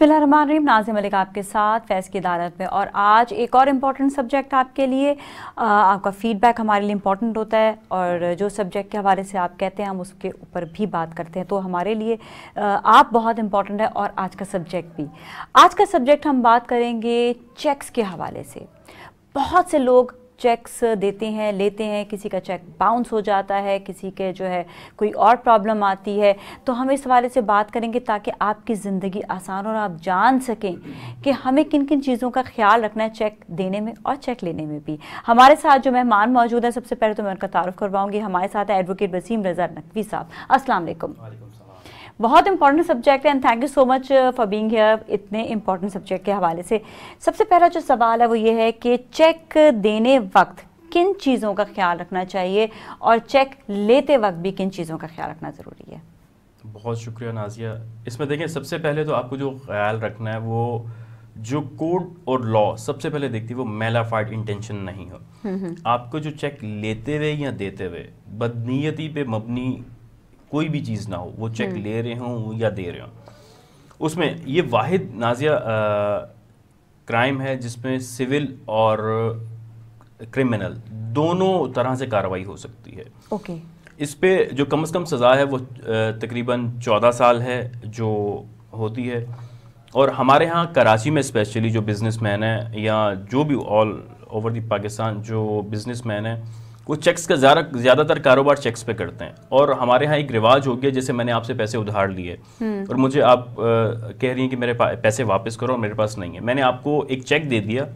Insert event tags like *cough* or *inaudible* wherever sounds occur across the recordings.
बिस्मिल्लाम नाजिम मलिक आपके साथ फैज़ की अदालत में और आज एक और इम्पॉर्टेंट सब्जेक्ट आपके लिए आ, आपका फ़ीडबैक हमारे लिए इम्पॉर्टेंट होता है और जो सब्जेक्ट के हवाले से आप कहते हैं हम उसके ऊपर भी बात करते हैं तो हमारे लिए आ, आप बहुत इम्पॉर्टेंट है और आज का सब्जेक्ट भी आज का सब्जेक्ट हम बात करेंगे चेक्स के हवाले से बहुत से लोग चेक्स uh, देते हैं लेते हैं किसी का चेक बाउंस हो जाता है किसी के जो है कोई और प्रॉब्लम आती है तो हम इस वाले से बात करेंगे ताकि आपकी ज़िंदगी आसान और आप जान सकें कि हमें किन किन चीज़ों का ख्याल रखना है चेक देने में और चेक लेने में भी हमारे साथ जो मेहमान मौजूद हैं सबसे पहले तो मैं उनका तारुफ करवाऊँगी हमारे साथ एडवोकेट वसीम रजा नकवी साहब असलम बहुत इंपॉर्टेंट सब्जेक्ट है and thank you so much for being here इतने इंपॉर्टेंट सब्जेक्ट के हवाले से सबसे पहला जो सवाल है वो ये है कि चेक देने वक्त किन चीज़ों का ख्याल रखना चाहिए और चेक लेते वक्त भी किन चीज़ों का ख्याल रखना ज़रूरी है बहुत शुक्रिया नाजिया इसमें देखें सबसे पहले तो आपको जो ख्याल रखना है वो जो कोड और लॉ सबसे पहले देखती है वो मेलाफाइड इंटेंशन नहीं हो हम्म, हम्म। आपको जो चेक लेते हुए या देते हुए बदनीयती पे मबनी कोई भी चीज़ ना हो वो चेक हम्म। ले रहे हों या दे रहे हों उसमें ये वाहिद नाजिया क्राइम है जिसमें सिविल और क्रिमिनल दोनों तरह से कार्रवाई हो सकती है ओके इस पे जो कम से कम सज़ा है वो तकरीबन चौदह साल है जो होती है और हमारे यहाँ कराची में स्पेशली जो बिजनेसमैन है या जो भी ऑल ओवर दी पाकिस्तान जो बिजनेसमैन है वो चेक्स का ज़्यादा ज़्यादातर कारोबार चेक्स पे करते हैं और हमारे यहाँ एक रिवाज हो गया जैसे मैंने आपसे पैसे उधार लिए हम्म। और मुझे आप आ, कह रही हैं कि मेरे पैसे वापस करो और मेरे पास नहीं है मैंने आपको एक चेक दे दिया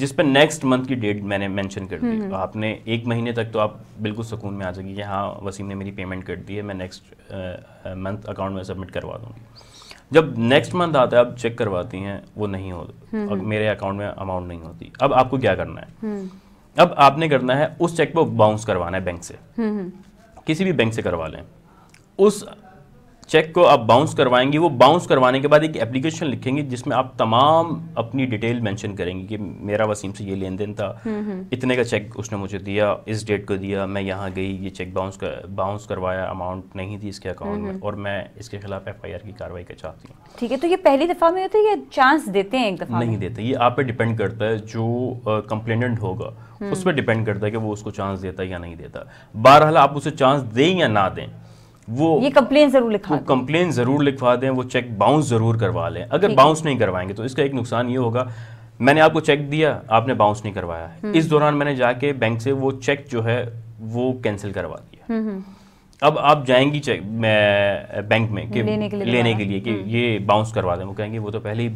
जिस पर नेक्स्ट मंथ की डेट मैंने मेंशन कर दी तो आपने एक महीने तक तो आप बिल्कुल सुकून में आ जाएगी कि हाँ वसीम ने मेरी पेमेंट कर दी है मैं नेक्स्ट मंथ अकाउंट में सबमिट करवा दूँगी जब नेक्स्ट मंथ आता है आप चेक करवाती हैं वो नहीं हो हम्म। मेरे अकाउंट में अमाउंट नहीं होती अब आपको क्या करना है अब आपने करना है उस चेक को बाउंस करवाना है बैंक से हम्म, हम्म। किसी भी बैंक से करवा लें उस चेक को आप बाउंस करवाएंगे वो बाउंस करवाने के बाद एक एप्लीकेशन लिखेंगे जिसमें आप तमाम अपनी डिटेल मेंशन करेंगे कि मेरा वसीम से ये लेन देन था हम्म, हम्म। इतने का चेक उसने मुझे दिया इस डेट को दिया मैं यहाँ गई ये चेक बाउंस कर बाउंस करवाया अमाउंट नहीं थी इसके अकाउंट हम्म, में और मैं इसके खिलाफ एफ आई आर की कार्रवाई का चाहती हूँ ठीक है तो ये पहली दफ़ा में होता है या चांस देते हैं एक दफ़ा नहीं देते ये आप पे डिपेंड करता है जो कंप्लेनेंट होगा उस पर डिपेंड करता है कि वो उसको चांस देता है या नहीं देता बहरहाल आप उसे चांस दें या ना दें वो ये कंप्लेन जरूर लिखा तो कंप्लेन जरूर लिखवा दें वो चेक बाउंस जरूर करवा लें अगर बाउंस नहीं करवाएंगे तो इसका एक नुकसान ये होगा मैंने आपको चेक दिया आपने बाउंस नहीं करवाया हम्म। इस दौरान मैंने जाके बैंक से वो चेक जो है वो कैंसिल करवा दिया हम्म, हम्म। अब आप जाएंगी चेक बैंक में के लेने के लिए, लेने के लिए कि ये बाउंस करवा दें वो कहेंगे वो तो पहले ही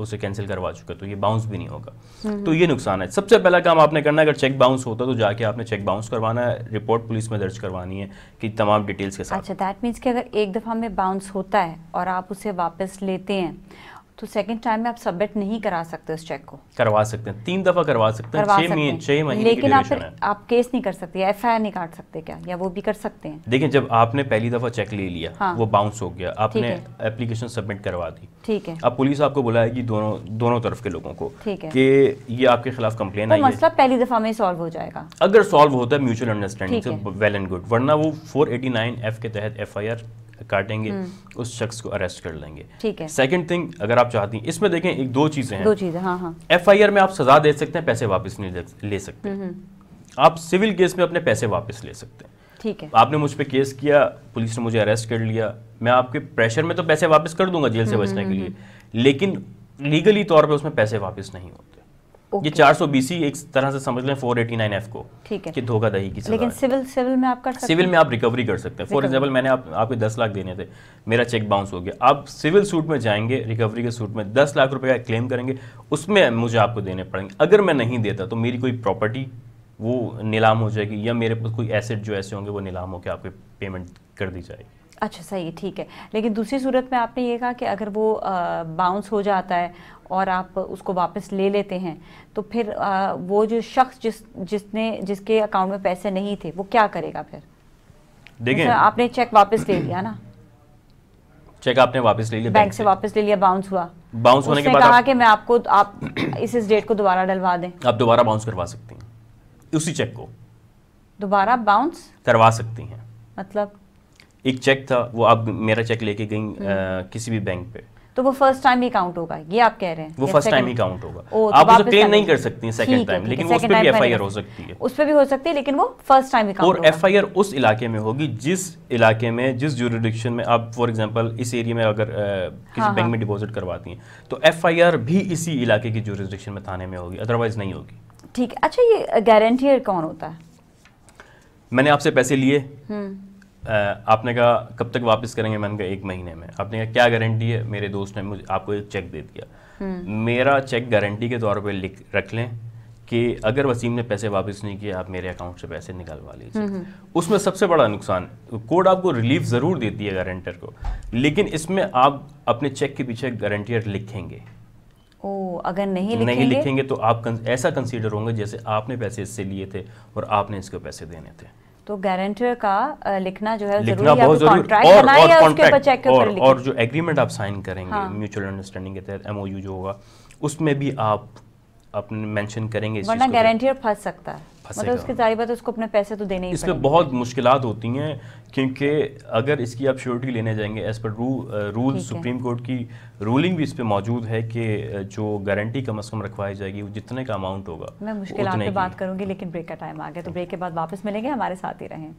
उसे कैंसिल करवा चुके तो ये बाउंस भी नहीं होगा तो ये नुकसान है सबसे पहला काम आपने करना है अगर चेक बाउंस होता तो जाके आपने चेक बाउंस करवाना है रिपोर्ट पुलिस में दर्ज करवानी है कि तमाम डिटेल्स के साथ अच्छा दैट मीन्स कि अगर एक दफ़ा में बाउंस होता है और आप उसे वापस लेते हैं तो सेकंड टाइम में आप सबमिट नहीं करा सकते उस चेक को करवा सकते हैं तीन दफा करवा सकते हैं छह महीने छह महीने लेकिन आप आप केस नहीं कर सकते एफ आई नहीं काट सकते क्या या वो भी कर सकते हैं देखिए जब आपने पहली दफा चेक ले लिया हाँ, वो बाउंस हो गया आपने एप्लीकेशन सबमिट करवा दी ठीक है अब पुलिस आपको बुलाएगी दोनों दोनों तरफ के लोगों को ठीक है कि ये आपके खिलाफ कंप्लेन तो आई मसला मतलब पहली दफा में सॉल्व हो जाएगा अगर सॉल्व होता है mutual understanding well and good वरना वो 489 एफ के तहत एफआईआर काटेंगे हम्म। उस शख्स को अरेस्ट कर लेंगे ठीक है सेकंड थिंग अगर आप चाहती हैं इसमें देखें एक दो चीज़ें हैं दो चीज़ें हाँ हाँ में आप सजा दे सकते हैं पैसे वापस नहीं ले सकते हम्म, हम्म। आप सिविल केस में अपने पैसे वापस ले सकते हैं ठीक है आपने मुझ पर केस किया पुलिस ने मुझे अरेस्ट कर लिया मैं आपके प्रेशर में तो पैसे वापस कर दूंगा जेल से बचने के लिए लेकिन लीगली तौर पर उसमें पैसे वापस नहीं होते ये 400 बीसी एक तरह से समझ लें 489 एफ को ठीक है कि धोखाधही की लेकिन सिविल सिविल में आप कर सकते सिविल में आप रिकवरी कर सकते हैं फॉर एग्जाम्पल मैंने आप, आपको 10 लाख देने थे मेरा चेक बाउंस हो गया आप सिविल सूट में जाएंगे रिकवरी के सूट में 10 लाख रुपए का क्लेम करेंगे उसमें मुझे आपको देने पड़ेंगे अगर मैं नहीं देता तो मेरी कोई प्रॉपर्टी वो नीलाम हो जाएगी या मेरे पास कोई एसेट जो ऐसे होंगे वो नीलाम होकर आपके पेमेंट कर दी जाएगी अच्छा सही है ठीक है लेकिन दूसरी सूरत में आपने ये कहा कि अगर वो बाउंस हो जाता है और आप उसको वापस ले लेते हैं तो फिर आ, वो जो शख्स जिस जिसने जिसके अकाउंट में पैसे नहीं थे वो क्या करेगा फिर देखिए आपने चेक वापस ले लिया ना चेक आपने वापस ले लिया बैंक, बैंक से वापस ले लिया बाउंस हुआ बाउंस होने के बाद कहा आप... कि मैं आपको आप इस इस डेट को दोबारा डलवा दें आप दोबारा बाउंस करवा सकती हैं उसी चेक को दोबारा बाउंस करवा सकती हैं मतलब एक चेक था वो अब मेरा चेक लेके गई हम्म। किसी भी बैंक पे तो वो फर्स्ट टाइम ही काउंट होगा ये आप कह रहे हैं वो फर्स्ट टाइम ही काउंट होगा ओ, तो आप उसे क्लेम नहीं कर सकती है सेकंड टाइम लेकिन उस पर भी एफआईआर हो सकती है उस पर भी हो सकती है लेकिन वो फर्स्ट टाइम ही काउंट और एफआईआर उस इलाके में होगी जिस इलाके में जिस ज्यूरिडिक्शन में आप फॉर एग्जाम्पल इस एरिया में अगर किसी बैंक हाँ, हाँ। में डिपोजिट करवाती हैं तो एफआईआर भी इसी इलाके की ज्यूरिडिक्शन में थाने में होगी अदरवाइज नहीं होगी ठीक है अच्छा ये गारंटियर कौन होता है मैंने आपसे पैसे लिए हम्म। आपने कहा कब तक वापस करेंगे मैंने कहा एक महीने में आपने कहा क्या गारंटी है मेरे दोस्त ने मुझे आपको एक चेक दे दिया हम्म। मेरा चेक गारंटी के तौर पर लिख रख लें कि अगर वसीम ने पैसे वापस नहीं किए आप मेरे अकाउंट से पैसे निकलवा लीजिए हम्म, हम्म। उसमें सबसे बड़ा नुकसान कोर्ट आपको रिलीफ ज़रूर देती है गारंटर को लेकिन इसमें आप अपने चेक के पीछे गारंटियर लिखेंगे ओ, अगर नहीं लिखेंगे नहीं लिखेंगे तो आप ऐसा कंसीडर होंगे जैसे आपने पैसे इससे लिए थे और आपने इसको पैसे देने थे तो गारंटर का लिखना जो है लिखना बहुत तो जरूरी और जो एग्रीमेंट आप साइन करेंगे म्यूचुअल हाँ। अंडरस्टैंडिंग के तहत एमओयू जो होगा उसमें भी आप अपने मेंशन करेंगे वरना गारंटियर फंस सकता है मतलब उसकी बात उसको अपने पैसे तो देने इसमें बहुत मुश्किल होती हैं क्योंकि अगर इसकी आप श्योरिटी लेने जाएंगे एज़ पर रू, रूल सुप्रीम कोर्ट की रूलिंग भी इस पर मौजूद है कि जो गारंटी कम अज़ कम रखवाई जाएगी वो जितने का अमाउंट होगा मैं मुश्किल बात करूंगी लेकिन ब्रेक का टाइम आ गया तो ब्रेक तो के बाद वापस मिलेंगे हमारे साथ ही रहें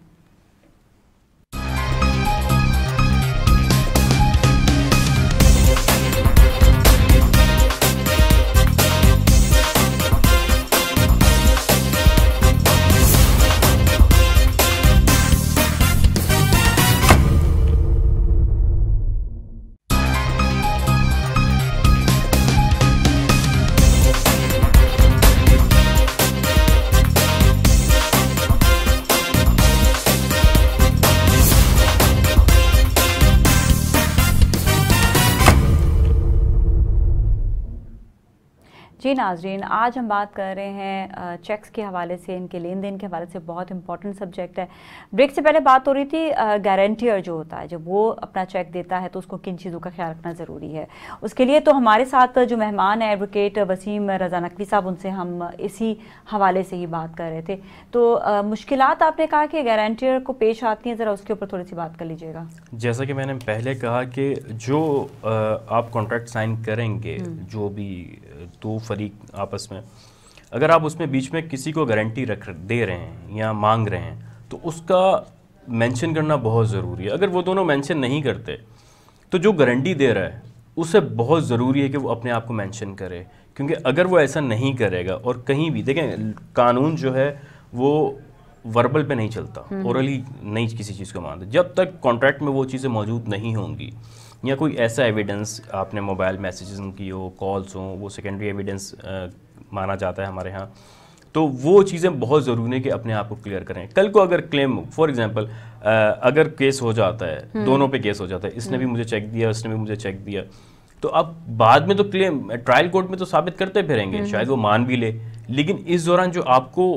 जी नाजरीन आज हम बात कर रहे हैं चेक्स के हवाले से इनके लेन देन के हवाले से बहुत इंपॉर्टेंट सब्जेक्ट है ब्रेक से पहले बात हो रही थी गारंटियर जो होता है जब वो अपना चेक देता है तो उसको किन चीज़ों का ख्याल रखना ज़रूरी है उसके लिए तो हमारे साथ जो मेहमान है एडवोकेट वसीम रजा नकवी साहब उनसे हम इसी हवाले से ही बात कर रहे थे तो मुश्किल आपने कहा कि गारंटियर को पेश आती हैं ज़रा उसके ऊपर थोड़ी सी बात कर लीजिएगा जैसा कि मैंने पहले कहा कि जो आप कॉन्ट्रैक्ट साइन करेंगे हम्म। जो भी दो फरीक आपस में अगर आप उसमें बीच में किसी को गारंटी रख दे रहे हैं या मांग रहे हैं तो उसका मेंशन करना बहुत ज़रूरी है अगर वो दोनों मेंशन नहीं करते तो जो गारंटी दे रहा है उसे बहुत ज़रूरी है कि वो अपने आप को मेंशन करे क्योंकि अगर वो ऐसा नहीं करेगा और कहीं भी देखें कानून जो है वो वर्बल पे नहीं चलता ओरली हम्म। नहीं किसी चीज़ को मानता जब तक कॉन्ट्रैक्ट में वो चीज़ें मौजूद नहीं होंगी या कोई ऐसा एविडेंस आपने मोबाइल मैसेजेस की हो कॉल्स हों वो सेकेंडरी एविडेंस माना जाता है हमारे यहाँ तो वो चीज़ें बहुत ज़रूरी हैं कि अपने आप को क्लियर करें कल को अगर क्लेम फॉर एग्जांपल अगर केस हो जाता है हम्म। दोनों पे केस हो जाता है इसने भी हम्म। मुझे चेक दिया उसने भी मुझे चेक दिया तो अब बाद में तो क्लेम ट्रायल कोर्ट में तो साबित करते फिरेंगे हम्म। शायद वो मान भी ले लेकिन इस दौरान जो आपको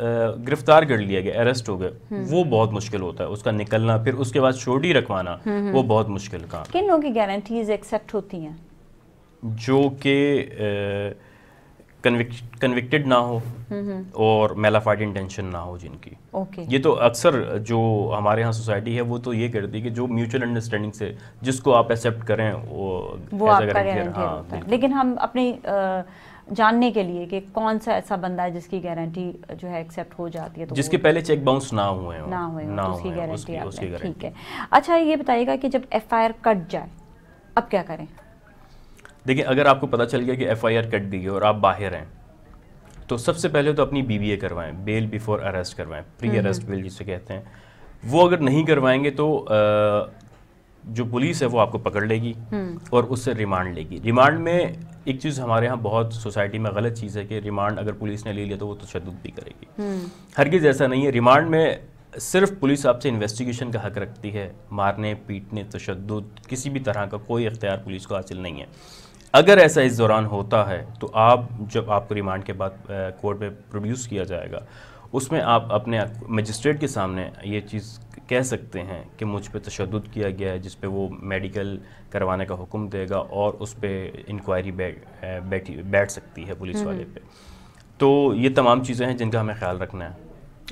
गिरफ्तार कर लिया गया अरेस्ट हो गए हम्म। वो बहुत मुश्किल होता है उसका निकलना फिर उसके बाद छोड़ी रखवाना हम्म, हम्म। वो बहुत मुश्किल काम किन लोगों की गारंटीज एक्सेप्ट होती हैं जो के कन्विक्टेड ना हो और मेलाफाइड इंटेंशन ना हो जिनकी okay. ये तो अक्सर जो हमारे यहाँ सोसाइटी है वो तो ये करती है कि जो म्यूचुअल अंडरस्टैंडिंग से जिसको आप एक्सेप्ट करें वो, वो आपका हाँ, लेकिन हम अपनी आ, जानने के लिए कि कौन सा ऐसा बंदा है जिसकी गारंटी जो है एक्सेप्ट हो जाती है तो जिसके पहले चेक बाउंस ना हुए हो ना हुए ना उसकी गारंटी आपने ठीक है अच्छा ये बताइएगा कि जब एफ कट जाए अब क्या करें देखिए अगर आपको पता चल गया कि एफ कट दी है और आप बाहर हैं तो सबसे पहले तो अपनी बी करवाएं बेल बिफोर अरेस्ट करवाएं प्री अरेस्ट बेल जिसे कहते हैं वो अगर नहीं करवाएंगे तो जो पुलिस है वो आपको पकड़ लेगी हम्म। और उससे रिमांड लेगी रिमांड में एक चीज़ हमारे यहाँ बहुत सोसाइटी में गलत चीज़ है कि रिमांड अगर पुलिस ने ले लिया तो वो तशद भी करेगी हम्म। हरगिज़ ऐसा नहीं है रिमांड में सिर्फ पुलिस आपसे इन्वेस्टिगेशन का हक रखती है मारने पीटने तशद किसी भी तरह का कोई इख्तियार पुलिस को हासिल नहीं है अगर ऐसा इस दौरान होता है तो आप जब आपको रिमांड के बाद कोर्ट में प्रोड्यूस किया जाएगा उसमें आप अपने मजिस्ट्रेट के सामने ये चीज़ कह सकते हैं कि मुझ पर तशद किया गया है जिस पर वो मेडिकल करवाने का हुक्म देगा और उस पर इंक्वायरी बैठी बैठ सकती है पुलिस हम्म। वाले पे तो ये तमाम चीज़ें हैं जिनका हमें ख्याल रखना है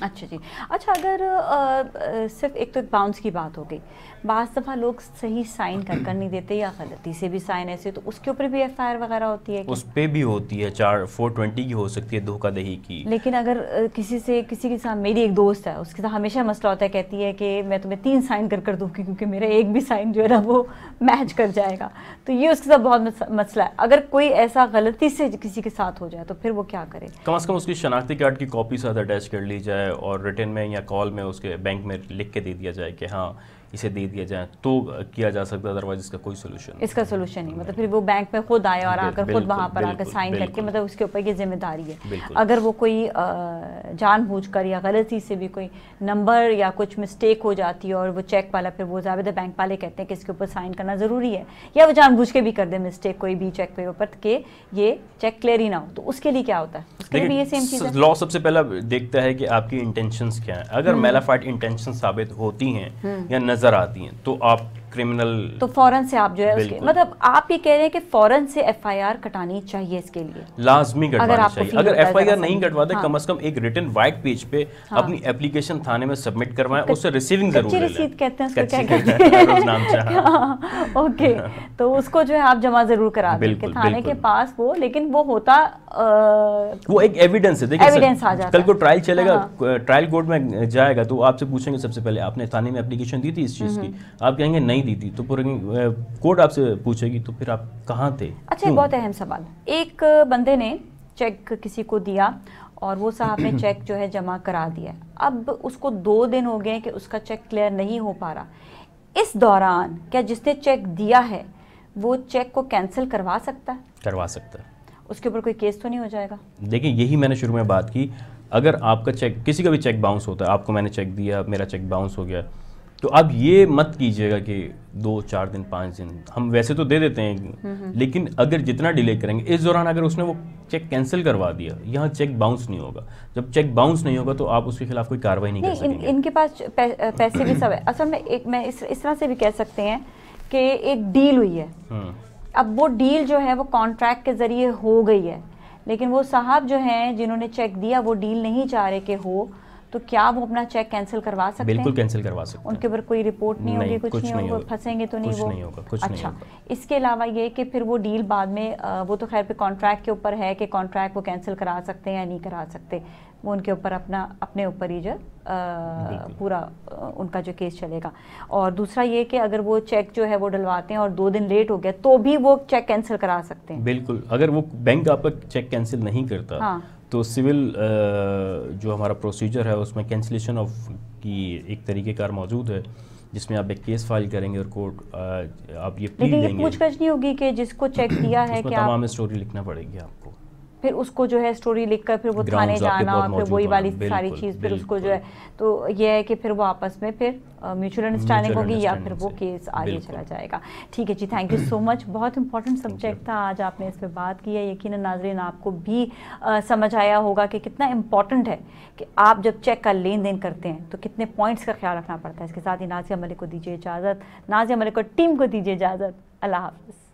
अच्छा जी अच्छा अगर आ, आ, सिर्फ एक तो एक बाउंस की बात हो गई बाज़ दफ़ा लोग सही साइन कर कर नहीं देते या गलती से भी साइन ऐसे तो उसके ऊपर भी एफ वगैरह होती है उस पर भी होती है चार फोर ट्वेंटी की हो सकती है धोखा दही की लेकिन अगर किसी से किसी के साथ मेरी एक दोस्त है उसके साथ हमेशा मसला होता है कहती है कि मैं तुम्हें तीन साइन कर कर दूँगी क्योंकि मेरा एक भी साइन जो है ना वो मैच कर जाएगा तो ये उसके साथ बहुत मसला है अगर कोई ऐसा गलती से किसी के साथ हो जाए तो फिर वो क्या करे कम अज़ कम उसकी शनाख्ती कार्ड की कॉपी साथ अटैच कर ली जाए और रिटर्न में या कॉल में उसके बैंक में लिख के दे दिया जाए कि हाँ इसे दे दिया जाए तो किया जा सकता है अदरवाइज इसका कोई सोल्यूशन इसका सोल्यूशन नहीं मतलब फिर वो बैंक में खुद आए और आकर खुद वहाँ पर आकर साइन करके मतलब उसके ऊपर ये जिम्मेदारी है अगर वो कोई जानबूझकर या गलती से भी कोई नंबर या कुछ मिस्टेक हो जाती है और वो चेक वाला फिर वो ज़्यादा बैंक वाले कहते हैं कि इसके ऊपर साइन करना ज़रूरी है या वो जानबूझ के भी कर दे मिस्टेक कोई भी चेक के ऊपर ये चेक क्लियर ही ना हो तो उसके लिए क्या होता है उसके लिए भी ये सेम चीज़ लॉ सबसे पहला देखता है कि आपकी इंटेंशंस क्या है अगर मेलाफाइट हम्म। इंटेंशन साबित होती हैं हम्म। या नज़र आती हैं तो आप क्रिमिनल तो फौरन से आप जो है उसके मतलब आप ये कह रहे हैं कि फौरन से एफआईआर कटानी चाहिए इसके लिए लाजमी कटवानी चाहिए अगर एफआईआर नहीं कटवाते हाँ। कम से कम एक रिटर्न वाइट पेज पे हाँ। अपनी एप्लीकेशन थाने में सबमिट करवाएं उससे रिसीविंग जरूर रसीद कहते हैं ओके हाँ। *laughs* तो उसको जो है आप जमा जरूर करा दें थाने के पास वो लेकिन वो होता वो एक एविडेंस है देखिए एविडेंस आ जाता कल को ट्रायल चलेगा ट्रायल हाँ, हाँ। कोर्ट में जाएगा तो आपसे पूछेंगे सबसे पहले आपने थाने में एप्लीकेशन दी थी इस चीज की हम्म, हम्म। आप कहेंगे नहीं ली थी तो कोर्ट आपसे पूछेगी तो फिर आप कहाँ थे अच्छा बहुत अहम सवाल एक बंदे ने चेक किसी को दिया और वो साहब ने चेक जो है जमा करा दिया अब उसको दो दिन हो गए कि उसका चेक क्लियर नहीं हो पा रहा इस दौरान क्या जिसने चेक दिया है वो चेक को कैंसिल करवा सकता है करवा सकता है उसके ऊपर कोई केस तो नहीं हो जाएगा देखिए यही मैंने शुरू में बात की अगर आपका चेक किसी का भी चेक बाउंस होता है आपको मैंने चेक दिया मेरा चेक बाउंस हो गया तो अब ये मत कीजिएगा कि दो चार दिन पाँच दिन हम वैसे तो दे देते हैं हम्म, हम्म। लेकिन अगर जितना डिले करेंगे इस दौरान अगर उसने वो चेक कैंसिल करवा दिया यहाँ चेक बाउंस नहीं होगा जब चेक बाउंस नहीं होगा तो आप उसके खिलाफ कोई कार्रवाई नहीं, नहीं कर सकेंगे इन, इनके पास पैसे भी सब है असल अच्छा, में एक मैं इस, इस तरह से भी कह सकते हैं कि एक डील हुई है हम्म। अब वो डील जो है वो कॉन्ट्रैक्ट के ज़रिए हो गई है लेकिन वो साहब जो हैं जिन्होंने चेक दिया वो डील नहीं चाह रहे कि हो तो क्या वो अपना चेक कैंसिल करवा सकते बिल्कुल कैंसिल करवा सकते उनके ऊपर कोई रिपोर्ट नहीं, नहीं होगी कुछ, कुछ नहीं होगा फंसेंगे तो नहीं होगा कुछ अच्छा इसके अलावा ये कि फिर वो डील बाद में वो तो खैर पे कॉन्ट्रैक्ट के ऊपर है कि कॉन्ट्रैक्ट वो कैंसिल करा सकते हैं या नहीं करा सकते वो उनके ऊपर अपना अपने ऊपर ही जो पूरा उनका जो केस चलेगा और दूसरा ये कि अगर वो चेक जो है वो डलवाते हैं और दो दिन लेट हो गया तो भी वो चेक कैंसिल करा सकते हैं बिल्कुल अगर वो बैंक आपका चेक कैंसिल नहीं करता हाँ तो सिविल जो हमारा प्रोसीजर है उसमें कैंसिलेशन ऑफ की एक तरीक़ेकार मौजूद है जिसमें आप एक केस फाइल करेंगे और कोर्ट आप ये लेकिन ये पूछ नहीं होगी कि जिसको चेक किया है कि तमाम स्टोरी लिखना पड़ेगी आपको फिर उसको जो है स्टोरी लिखकर फिर वो थाने जाना फिर वही वाली सारी चीज़ फिर उसको जो है तो ये है कि फिर वो आपस में फिर म्यूचुअल अंडरस्टैंडिंग होगी या फिर वो केस आगे चला जाएगा ठीक है जी थैंक यू सो मच बहुत इंपॉर्टेंट सब्जेक्ट था आज आपने इस पर बात की है यकीन नाजरीन आपको भी समझ आया होगा कि कितना इम्पॉर्टेंट है कि आप जब चेक का लेन देन करते हैं तो कितने पॉइंट्स का ख्याल रखना पड़ता है इसके साथ ही नाजिया मलिक को दीजिए इजाज़त नाजिया मलिक को टीम को दीजिए इजाज़त अल्लाह हाफ़